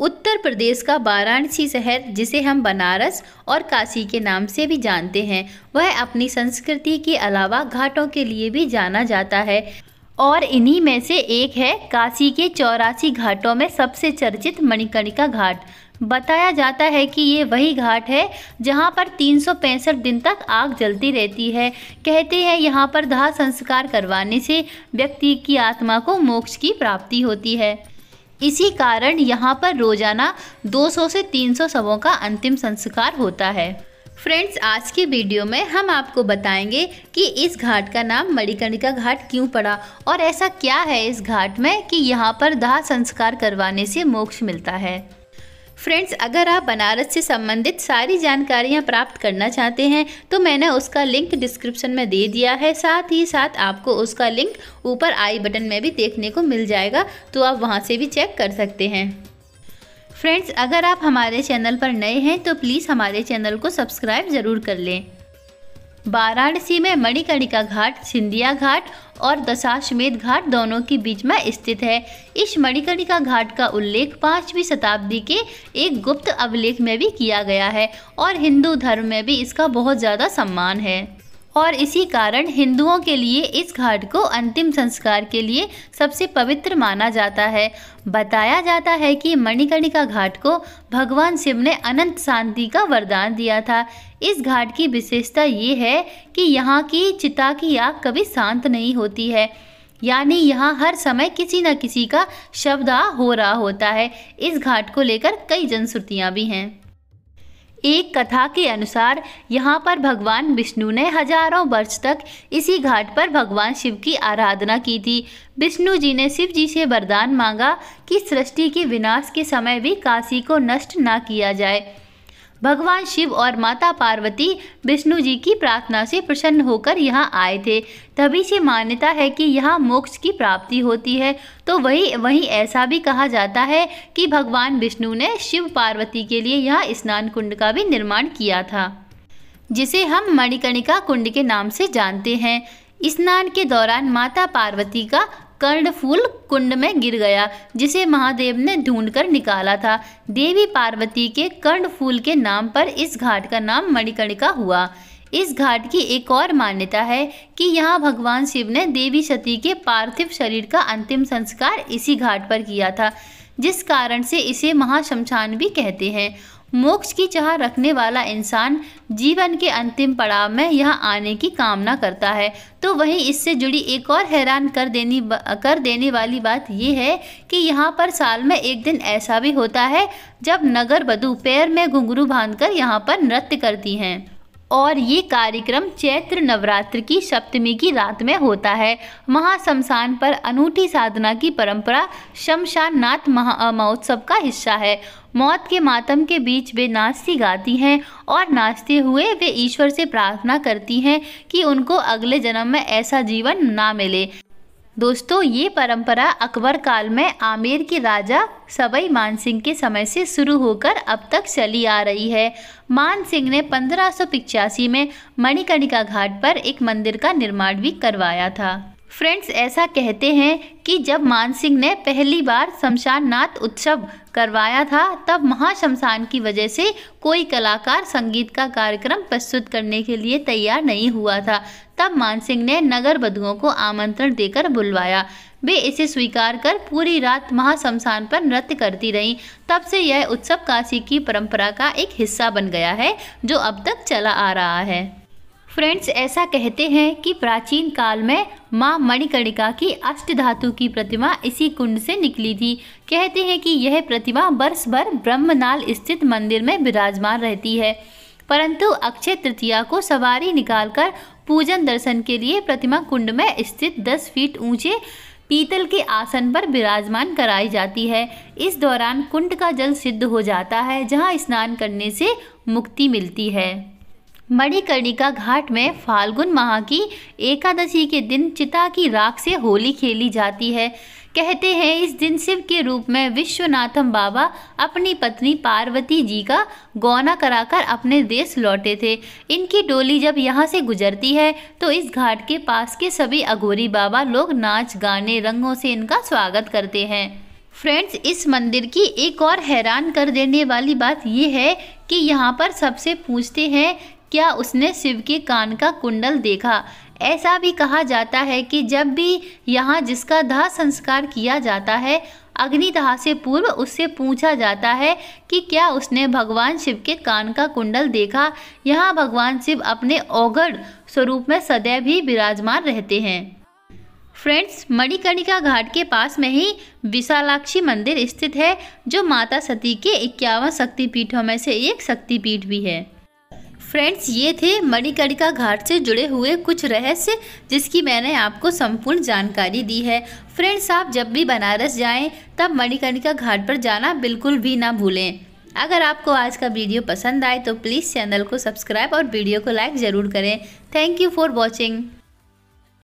उत्तर प्रदेश का वाराणसी शहर जिसे हम बनारस और काशी के नाम से भी जानते हैं वह अपनी संस्कृति के अलावा घाटों के लिए भी जाना जाता है और इन्हीं में से एक है काशी के चौरासी घाटों में सबसे चर्चित मणिकर्णिका घाट बताया जाता है कि ये वही घाट है जहाँ पर तीन दिन तक आग जलती रहती है कहते हैं यहाँ पर दाह संस्कार करवाने से व्यक्ति की आत्मा को मोक्ष की प्राप्ति होती है इसी कारण यहाँ पर रोज़ाना 200 से 300 शवों का अंतिम संस्कार होता है फ्रेंड्स आज की वीडियो में हम आपको बताएंगे कि इस घाट का नाम मणिकर्णिका घाट क्यों पड़ा और ऐसा क्या है इस घाट में कि यहाँ पर दाह संस्कार करवाने से मोक्ष मिलता है फ्रेंड्स अगर आप बनारस से संबंधित सारी जानकारियाँ प्राप्त करना चाहते हैं तो मैंने उसका लिंक डिस्क्रिप्शन में दे दिया है साथ ही साथ आपको उसका लिंक ऊपर आई बटन में भी देखने को मिल जाएगा तो आप वहाँ से भी चेक कर सकते हैं फ्रेंड्स अगर आप हमारे चैनल पर नए हैं तो प्लीज़ हमारे चैनल को सब्सक्राइब ज़रूर कर लें वाराणसी में मणिकर्णिका घाट सिंधिया घाट और दशाश्वेध घाट दोनों के बीच में स्थित है इस मणिकर्णिका घाट का उल्लेख पाँचवीं शताब्दी के एक गुप्त अभिलेख में भी किया गया है और हिंदू धर्म में भी इसका बहुत ज़्यादा सम्मान है और इसी कारण हिंदुओं के लिए इस घाट को अंतिम संस्कार के लिए सबसे पवित्र माना जाता है बताया जाता है कि मणिकर्णिका घाट को भगवान शिव ने अनंत शांति का वरदान दिया था इस घाट की विशेषता ये है कि यहाँ की चिता की आग कभी शांत नहीं होती है यानी यहाँ हर समय किसी न किसी का शब्द हो रहा होता है इस घाट को लेकर कई जनश्रुतियाँ भी हैं एक कथा के अनुसार यहाँ पर भगवान विष्णु ने हजारों वर्ष तक इसी घाट पर भगवान शिव की आराधना की थी विष्णु जी ने शिव जी से वरदान मांगा कि सृष्टि के विनाश के समय भी काशी को नष्ट ना किया जाए भगवान शिव और माता पार्वती विष्णु जी की प्रार्थना से प्रसन्न होकर यहाँ आए थे तभी से मान्यता है कि यहाँ मोक्ष की प्राप्ति होती है तो वही वही ऐसा भी कहा जाता है कि भगवान विष्णु ने शिव पार्वती के लिए यहाँ स्नान कुंड का भी निर्माण किया था जिसे हम मणिकर्णिका कुंड के नाम से जानते हैं स्नान के दौरान माता पार्वती का कर्ण फूल कुंड में गिर गया जिसे महादेव ने ढूंढकर निकाला था देवी पार्वती के कर्ण फूल के नाम पर इस घाट का नाम मणिकर्णिका हुआ इस घाट की एक और मान्यता है कि यहाँ भगवान शिव ने देवी सती के पार्थिव शरीर का अंतिम संस्कार इसी घाट पर किया था जिस कारण से इसे महाशमशान भी कहते हैं मोक्ष की चाह रखने वाला इंसान जीवन के अंतिम पड़ाव में यहाँ आने की कामना करता है तो वहीं इससे जुड़ी एक और हैरान कर देनी कर देने वाली बात यह है कि यहाँ पर साल में एक दिन ऐसा भी होता है जब नगर बधु पैर में घुंघरू बांधकर यहाँ पर नृत्य करती हैं और ये कार्यक्रम चैत्र नवरात्र की सप्तमी की रात में होता है महाशमशान पर अनूठी साधना की परंपरा शमशान नाथ महा महोत्सव का हिस्सा है मौत के मातम के बीच वे नाचती गाती हैं और नाचते हुए वे ईश्वर से प्रार्थना करती हैं कि उनको अगले जन्म में ऐसा जीवन ना मिले दोस्तों ये परंपरा अकबर काल में आमेर के राजा सबई मान सिंह के समय से शुरू होकर अब तक चली आ रही है मान सिंह ने पंद्रह में मणिकर्णिका घाट पर एक मंदिर का निर्माण भी करवाया था फ्रेंड्स ऐसा कहते हैं कि जब मानसिंह ने पहली बार शमशान नाथ उत्सव करवाया था तब महाशमशान की वजह से कोई कलाकार संगीत का कार्यक्रम प्रस्तुत करने के लिए तैयार नहीं हुआ था तब मानसिंह ने नगर बधुओं को आमंत्रण देकर बुलवाया वे इसे स्वीकार कर पूरी रात महाशमशान पर नृत्य करती रहीं तब से यह उत्सव काशी की परंपरा का एक हिस्सा बन गया है जो अब तक चला आ रहा है फ्रेंड्स ऐसा कहते हैं कि प्राचीन काल में माँ मणिकर्णिका की अष्ट धातु की प्रतिमा इसी कुंड से निकली थी कहते हैं कि यह प्रतिमा वर्ष भर ब्रह्मनाल स्थित मंदिर में विराजमान रहती है परंतु अक्षय तृतीया को सवारी निकालकर पूजन दर्शन के लिए प्रतिमा कुंड में स्थित दस फीट ऊंचे पीतल के आसन पर विराजमान कराई जाती है इस दौरान कुंड का जल सिद्ध हो जाता है जहाँ स्नान करने से मुक्ति मिलती है मणिकर्णिका घाट में फाल्गुन माह की एकादशी के दिन चिता की राख से होली खेली जाती है कहते हैं इस दिन शिव के रूप में विश्वनाथम बाबा अपनी पत्नी पार्वती जी का गौना कराकर अपने देश लौटे थे इनकी डोली जब यहाँ से गुजरती है तो इस घाट के पास के सभी अघोरी बाबा लोग नाच गाने रंगों से इनका स्वागत करते हैं फ्रेंड्स इस मंदिर की एक और हैरान कर देने वाली बात यह है कि यहाँ पर सबसे पूछते हैं क्या उसने शिव के कान का कुंडल देखा ऐसा भी कहा जाता है कि जब भी यहाँ जिसका दाह संस्कार किया जाता है अग्निदाह से पूर्व उससे पूछा जाता है कि क्या उसने भगवान शिव के कान का कुंडल देखा यहाँ भगवान शिव अपने औगढ़ स्वरूप में सदैव ही विराजमान रहते हैं फ्रेंड्स मणिकर्णिका घाट के पास में ही विशालाक्षी मंदिर स्थित है जो माता सती के इक्यावन शक्तिपीठों में से एक शक्तिपीठ भी है फ्रेंड्स ये थे मणिकर्णिका घाट से जुड़े हुए कुछ रहस्य जिसकी मैंने आपको संपूर्ण जानकारी दी है फ्रेंड्स आप जब भी बनारस जाएं तब मणिकर्णिका घाट पर जाना बिल्कुल भी ना भूलें अगर आपको आज का वीडियो पसंद आए तो प्लीज़ चैनल को सब्सक्राइब और वीडियो को लाइक ज़रूर करें थैंक यू फॉर वॉचिंग